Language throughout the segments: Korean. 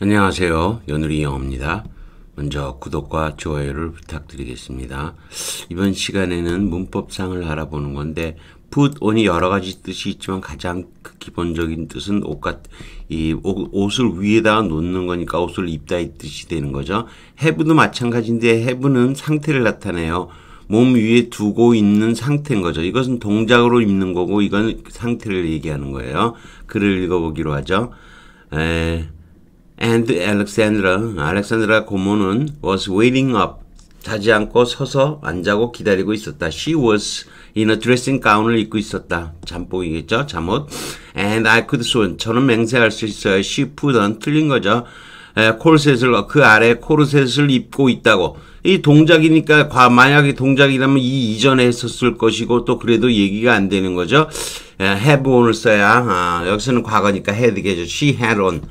안녕하세요. 연우리 영어입니다. 먼저 구독과 좋아요를 부탁드리겠습니다. 이번 시간에는 문법상을 알아보는 건데 put on이 여러 가지 뜻이 있지만 가장 그 기본적인 뜻은 옷가, 이, 옷, 을 위에다 놓는 거니까 옷을 입다 이 뜻이 되는 거죠. have도 마찬가지인데 have는 상태를 나타내요. 몸 위에 두고 있는 상태인 거죠. 이것은 동작으로 입는 거고 이건 상태를 얘기하는 거예요. 글을 읽어보기로 하죠. 에... And Alexandra, 알렉산드라 고모는 was waiting up. 자지 않고 서서 앉자고 기다리고 있었다. She was in a dressing gown을 입고 있었다. 잠복이겠죠? 잠옷. And I could swim. 저는 맹세할 수 있어요. She put on. 틀린 거죠. 코르셋을 그 아래 코르셋을 입고 있다고. 이 동작이니까 과 만약에 동작이라면 이 이전에 했었을 것이고 또 그래도 얘기가 안 되는 거죠. have on을 써야 아, 여기서는 과거니까 had 되겠죠. She had on.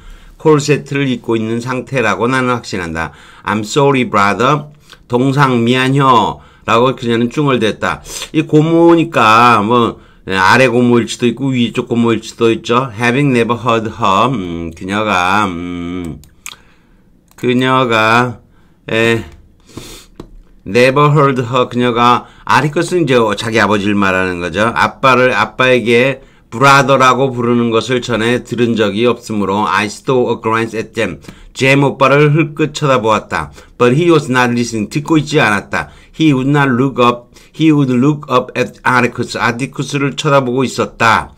콜세트를 입고 있는 상태라고 나는 확신한다. I'm sorry, brother. 동상 미안혀. 라고 그녀는 중얼댔다. 이 고모니까 뭐 예, 아래 고모일 수도 있고 위쪽 고모일 수도 있죠. Having never heard her. 음, 그녀가 음, 그녀가 에 예, never heard her 그녀가 아리 것은 이제 자기 아버지를 말하는 거죠. 아빠를 아빠에게 브라더라고 부르는 것을 전에 들은 적이 없으므로 I stole a glance at them. 잼 오빠를 흘끗 쳐다보았다. But he was not listening. 듣고 있지 않았다. He would not look up. He would look up at Atticus. 아티쿠스를 쳐다보고 있었다.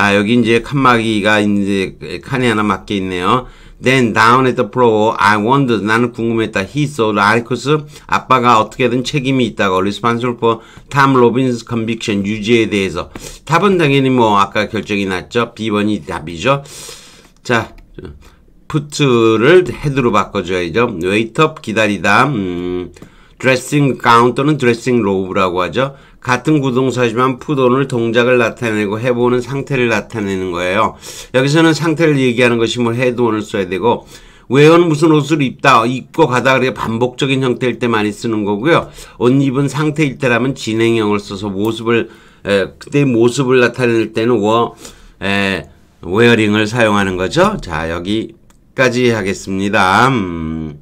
아, 여기 이제 칸막이가 이제 칸이 하나 막혀 있네요. Then down at the floor, I wondered. 나는 궁금했다. He saw Arcus. 아빠가 어떻게든 책임이 있다고. Responsible for Tom Robbins' conviction. 유죄에 대해서. 답은 당연히 뭐 아까 결정이 났죠. B번이 답이죠. 자, put를 head로 바꿔줘야죠. wait up, 기다리다. 음, dressing gown 또는 dressing robe라고 하죠. 같은 구동사지만 푸돈을 동작을 나타내고 해보는 상태를 나타내는 거예요. 여기서는 상태를 얘기하는 것이 뭐헤드온을 써야 되고 외연 무슨 옷을 입다 입고 가다 그래 반복적인 형태일 때 많이 쓰는 거고요. 옷 입은 상태일 때라면 진행형을 써서 모습을 에, 그때 모습을 나타낼 때는 워 에, 웨어링을 사용하는 거죠. 자 여기까지 하겠습니다. 음,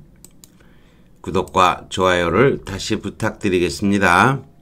구독과 좋아요를 다시 부탁드리겠습니다.